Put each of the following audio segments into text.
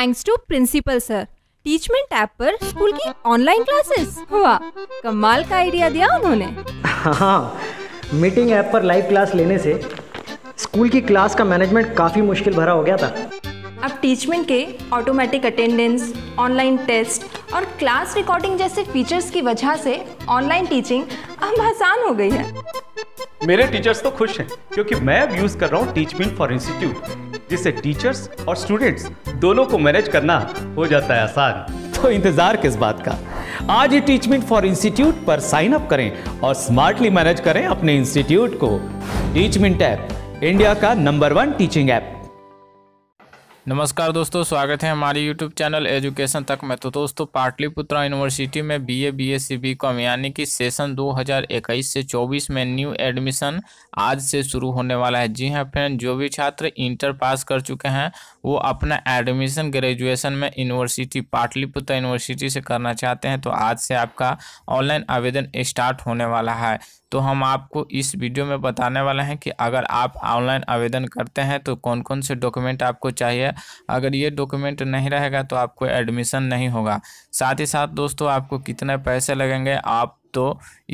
thanks to principal sir Teachmint app पर school की online classes हुआ कमाल का आइडिया दिया उन्होंने हाँ मीटिंग ऐप पर लाइव क्लास लेने से स्कूल की क्लास का मैनेजमेंट काफ़ी मुश्किल भरा हो गया था अब टीचमेंट के ऑटोमेटिक अटेंडेंस ऑनलाइन टेस्ट और क्लास रिकॉर्डिंग जैसे फीचर्स की वजह से ऑनलाइन टीचिंग अब आसान हो गई है मेरे टीचर्स तो खुश हैं क्योंकि मैं अब यूज़ कर रहा हूँ टीचमेंट फॉर इंस्टीट्यूट जिससे टीचर्स और स्टूडेंट्स दोनों को मैनेज करना हो जाता है आसान तो इंतजार किस बात का आज ही टीचमेंट फॉर इंस्टीट्यूट पर साइन अप करें और स्मार्टली मैनेज करें अपने इंस्टीट्यूट को टीचमेंट ऐप इंडिया का नंबर वन टीचिंग ऐप नमस्कार दोस्तों स्वागत है हमारे यूट्यूब चैनल एजुकेशन तक में तो दोस्तों पाटलिपुत्रा यूनिवर्सिटी में BA S C B com यानी कि सेशन 2021 से 24 में न्यू एडमिशन आज से शुरू होने वाला है जी हाँ फ्रेंड जो भी छात्र इंटर पास कर चुके हैं वो अपना एडमिशन ग्रेजुएशन में यूनिवर्सिटी पाटलिपुत्र यूनिवर्सिटी से करना चाहते हैं तो आज से आपका ऑनलाइन आवेदन स्टार्ट होने वाला है तो हम आपको इस वीडियो में बताने वाले हैं कि अगर आप ऑनलाइन आवेदन करते हैं तो कौन कौन से डॉक्यूमेंट आपको चाहिए अगर ये डॉक्यूमेंट नहीं रहेगा तो आपको एडमिशन नहीं होगा साथ ही साथ दोस्तों आपको कितने पैसे लगेंगे आप तो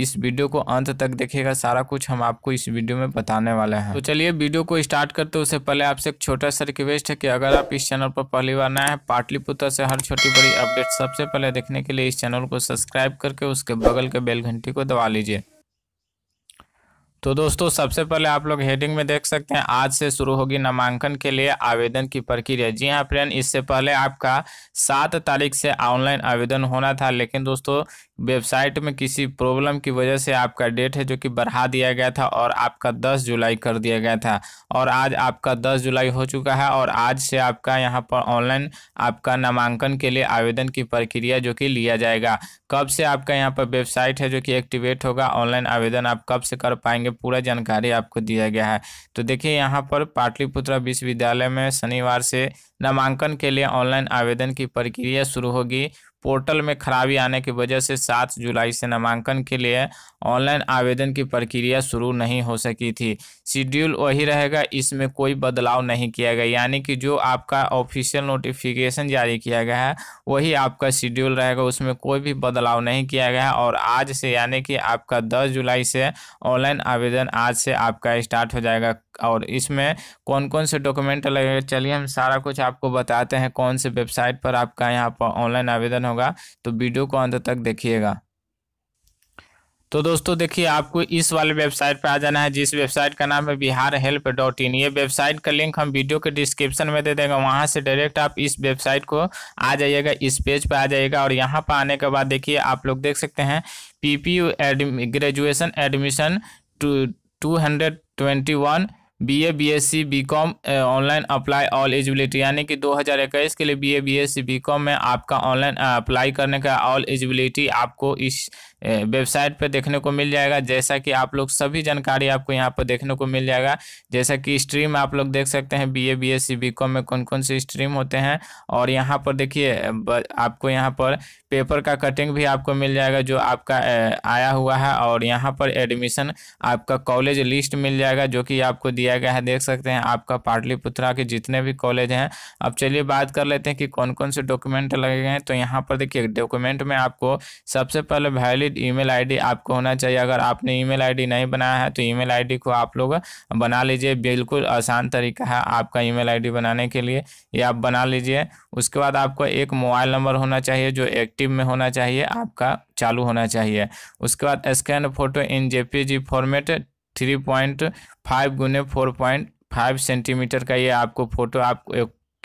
इस वीडियो को अंत तक देखिएगा सारा कुछ हम आपको इस वीडियो में बताने वाले हैं तो चलिए वीडियो को स्टार्ट करते उससे पहले आपसे एक छोटा सा रिक्वेस्ट है कि अगर आप इस चैनल पर पहली बार नए हैं पाटलिपुत्र से हर छोटी बड़ी अपडेट सबसे पहले देखने के लिए इस चैनल को सब्सक्राइब करके उसके बगल के बेल घंटी को दबा लीजिए तो दोस्तों सबसे पहले आप लोग हेडिंग में देख सकते हैं आज से शुरू होगी नामांकन के लिए आवेदन की प्रक्रिया जी हाँ फ्रेंड इससे पहले आपका सात तारीख से ऑनलाइन आवेदन होना था लेकिन दोस्तों वेबसाइट में किसी प्रॉब्लम की वजह से आपका डेट है जो कि बढ़ा दिया गया था और आपका 10 जुलाई कर दिया गया था और आज आपका 10 जुलाई हो चुका है और आज से आपका यहाँ पर ऑनलाइन आपका नामांकन के लिए आवेदन की प्रक्रिया जो कि लिया जाएगा कब से आपका यहाँ पर वेबसाइट है जो कि एक्टिवेट होगा ऑनलाइन आवेदन आप कब से कर पाएंगे पूरा जानकारी आपको दिया गया है तो देखिए यहाँ पर पाटलिपुत्र विश्वविद्यालय में शनिवार से नामांकन के लिए ऑनलाइन आवेदन की प्रक्रिया शुरू होगी पोर्टल में खराबी आने की वजह से सात जुलाई से नामांकन के लिए ऑनलाइन आवेदन की प्रक्रिया शुरू नहीं हो सकी थी शेड्यूल वही रहेगा इसमें कोई बदलाव नहीं किया गया यानी कि जो आपका ऑफिशियल नोटिफिकेशन जारी किया गया है वही आपका शेड्यूल रहेगा उसमें कोई भी बदलाव नहीं किया गया है और आज से यानी कि आपका दस जुलाई से ऑनलाइन आवेदन आज से आपका स्टार्ट हो जाएगा और इसमें कौन कौन से डॉक्यूमेंट लगेगा चलिए हम सारा कुछ आपको बताते हैं कौन से वेबसाइट पर आपका यहाँ पर ऑनलाइन आवेदन होगा तो वीडियो को अंत तक देखिएगा तो दोस्तों देखिए आपको इस वाले वेबसाइट पर आ जाना है जिस वेबसाइट का नाम है बिहार हेल्प डॉट इन ये वेबसाइट का लिंक हम वीडियो के डिस्क्रिप्शन में दे देंगे वहाँ से डायरेक्ट आप इस वेबसाइट को आ जाइएगा इस पेज पर आ जाइएगा और यहाँ पर आने के बाद देखिए आप लोग देख सकते हैं P P graduation admission two two hundred twenty one BA BSc BCom online apply all eligibility यानी कि 2021 के लिए बीए बीएससी बीकॉम में आपका ऑनलाइन अप्लाई करने का ऑल एजिबिलिटी आपको इस वेबसाइट पर देखने को मिल जाएगा जैसा कि आप लोग सभी जानकारी आपको यहाँ पर देखने को मिल जाएगा जैसा कि स्ट्रीम आप लोग देख सकते हैं बीए बीएससी बीकॉम में कौन कौन से स्ट्रीम होते हैं और यहाँ पर देखिए आपको यहाँ पर पेपर का कटिंग भी आपको मिल जाएगा जो आपका आया हुआ है और यहाँ पर एडमिशन आपका कॉलेज लिस्ट मिल जाएगा जो कि आपको दिया दिया गया है देख सकते हैं आपका पाटलिपुत्रा के जितने भी कॉलेज हैं अब चलिए बात कर लेते हैं कि कौन कौन से डॉक्यूमेंट लगे हैं तो यहाँ पर देखिए डॉक्यूमेंट में आपको सबसे पहले वैलिड ई मेल आपको होना चाहिए अगर आपने ई मेल नहीं बनाया है तो ई मेल को आप लोग बना लीजिए बिल्कुल आसान तरीका है आपका ई मेल बनाने के लिए ये आप बना लीजिए उसके बाद आपको एक मोबाइल नंबर होना चाहिए जो एक्टिव में होना चाहिए आपका चालू होना चाहिए उसके बाद scan photo in JPG format three point five गुने फोर पॉइंट फाइव सेंटीमीटर का ये आपको फोटो आप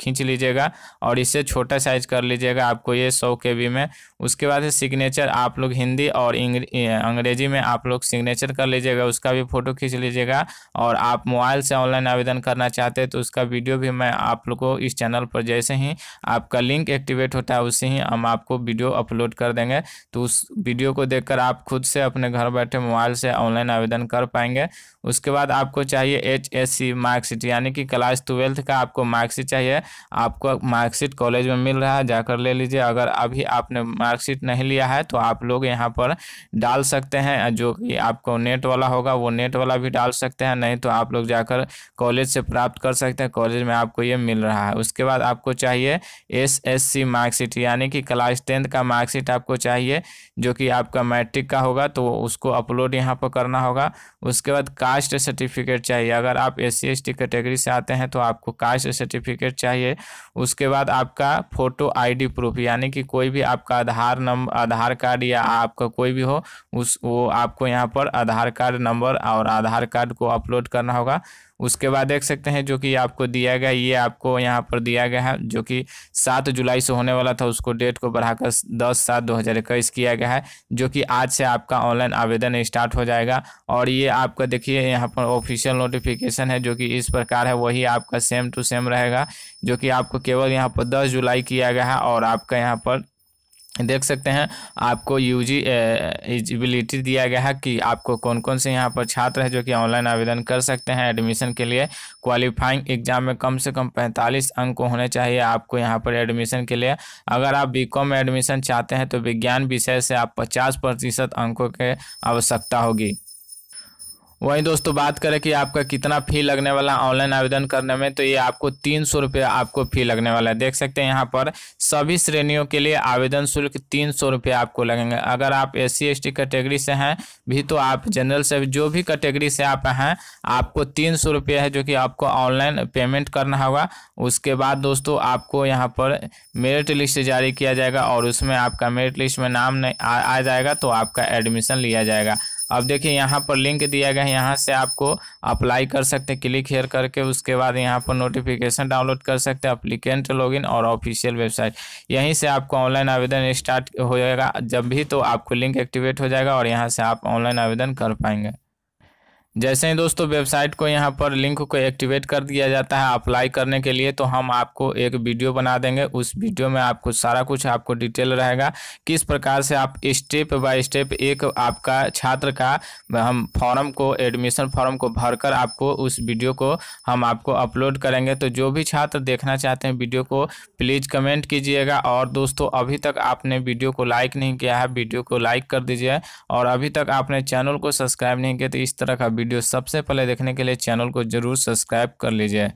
खींच लीजिएगा और इसे छोटा साइज कर लीजिएगा आपको ये सौ के बी में उसके बाद है सिग्नेचर आप लोग हिंदी और अंग्रेजी में आप लोग सिग्नेचर कर लीजिएगा उसका भी फ़ोटो खींच लीजिएगा और आप मोबाइल से ऑनलाइन आवेदन करना चाहते हैं तो उसका वीडियो भी मैं आप लोग को इस चैनल पर जैसे ही आपका लिंक एक्टिवेट होता है उसे ही हम आपको वीडियो अपलोड कर देंगे तो उस वीडियो को देख आप खुद से अपने घर बैठे मोबाइल से ऑनलाइन आवेदन कर पाएंगे उसके बाद आपको चाहिए एच एस सी मार्कशीट यानी कि क्लास ट्वेल्थ का आपको मार्कशीट चाहिए आपको मार्कशीट कॉलेज में मिल रहा है जाकर ले लीजिए अगर अभी आपने मार्कशीट नहीं लिया है तो आप लोग यहाँ पर डाल सकते हैं जो कि आपको नेट वाला होगा वो नेट वाला भी डाल सकते हैं नहीं तो आप लोग जाकर कॉलेज से प्राप्त कर सकते हैं कॉलेज में आपको ये मिल रहा है उसके बाद आपको चाहिए एस एस सी मार्कशीट यानी कि क्लास टेंथ का मार्कशीट आपको चाहिए जो कि आपका मैट्रिक का होगा तो उसको अपलोड यहाँ पर करना होगा उसके बाद कास्ट सर्टिफिकेट चाहिए अगर आप S C S T category से आते हैं तो आपको कास्ट सर्टिफिकेट चाहिए चाहिए उसके बाद आपका फोटो आईडी प्रूफ यानी कि कोई भी आपका आधार नंबर आधार कार्ड या आपका कोई भी हो उस वो आपको यहाँ पर आधार कार्ड नंबर और आधार कार्ड को अपलोड करना होगा उसके बाद देख सकते हैं जो कि आपको दिया गया ये आपको यहाँ पर दिया गया है जो कि सात जुलाई से होने वाला था उसको डेट को बढ़ाकर दस सात दो हज़ार इक्कीस किया गया है जो कि आज से आपका ऑनलाइन आवेदन स्टार्ट हो जाएगा और ये आपका देखिए यहाँ पर ऑफिशियल नोटिफिकेशन है जो कि इस प्रकार है वही आपका सेम टू सेम रहेगा जो कि आपको केवल यहाँ पर दस जुलाई किया गया है और आपका यहाँ पर देख सकते हैं आपको यूजी एलिजिबिलिटी दिया गया है कि आपको कौन कौन से यहाँ पर छात्र हैं जो कि ऑनलाइन आवेदन कर सकते हैं एडमिशन के लिए क्वालिफाइंग एग्जाम में कम से कम 45 अंक होने चाहिए आपको यहाँ पर एडमिशन के लिए अगर आप बीकॉम में एडमिशन चाहते हैं तो विज्ञान विषय से आप 50 प्रतिशत अंकों के आवश्यकता होगी वहीं दोस्तों बात करें कि आपका कितना फ़ी लगने वाला ऑनलाइन आवेदन करने में तो ये आपको तीन सौ रुपये आपको फ़ी लगने वाला है देख सकते हैं यहाँ पर सभी श्रेणियों के लिए आवेदन शुल्क तीन सौ रुपये आपको लगेंगे अगर आप S C S T category से हैं भी तो आप जनरल से जो भी कैटेगरी से आप हैं आपको तीन सौ रुपये है जो कि आपको ऑनलाइन पेमेंट करना होगा उसके बाद दोस्तों आपको यहाँ पर मेरिट लिस्ट जारी किया जाएगा और उसमें आपका मेरिट लिस्ट में नाम नहीं आ जाएगा तो आपका एडमिशन लिया जाएगा अब देखिए यहाँ पर लिंक दिया गया है यहाँ से आपको अप्लाई कर सकते हैं क्लिक हेयर करके उसके बाद यहाँ पर नोटिफिकेशन डाउनलोड कर सकते हैं अप्लीकेंट लॉगिन और ऑफिशियल वेबसाइट यहीं से आपको ऑनलाइन आवेदन स्टार्ट हो जाएगा जब भी तो आपको लिंक एक्टिवेट हो जाएगा और यहाँ से आप ऑनलाइन आवेदन कर पाएंगे जैसे ही दोस्तों वेबसाइट को यहाँ पर लिंक को एक्टिवेट कर दिया जाता है अप्लाई करने के लिए तो हम आपको एक वीडियो बना देंगे उस वीडियो में आपको सारा कुछ आपको डिटेल रहेगा किस प्रकार से आप स्टेप बाय स्टेप एक आपका छात्र का हम फॉर्म को एडमिशन फॉर्म को भरकर आपको उस वीडियो को हम आपको अपलोड करेंगे तो जो भी छात्र देखना चाहते हैं वीडियो को प्लीज़ कमेंट कीजिएगा और दोस्तों अभी तक आपने वीडियो को लाइक नहीं किया है वीडियो को लाइक कर दीजिए और अभी तक आपने चैनल को सब्सक्राइब नहीं किया तो इस तरह का वीडियो सबसे पहले देखने के लिए चैनल को ज़रूर सब्सक्राइब कर लीजिए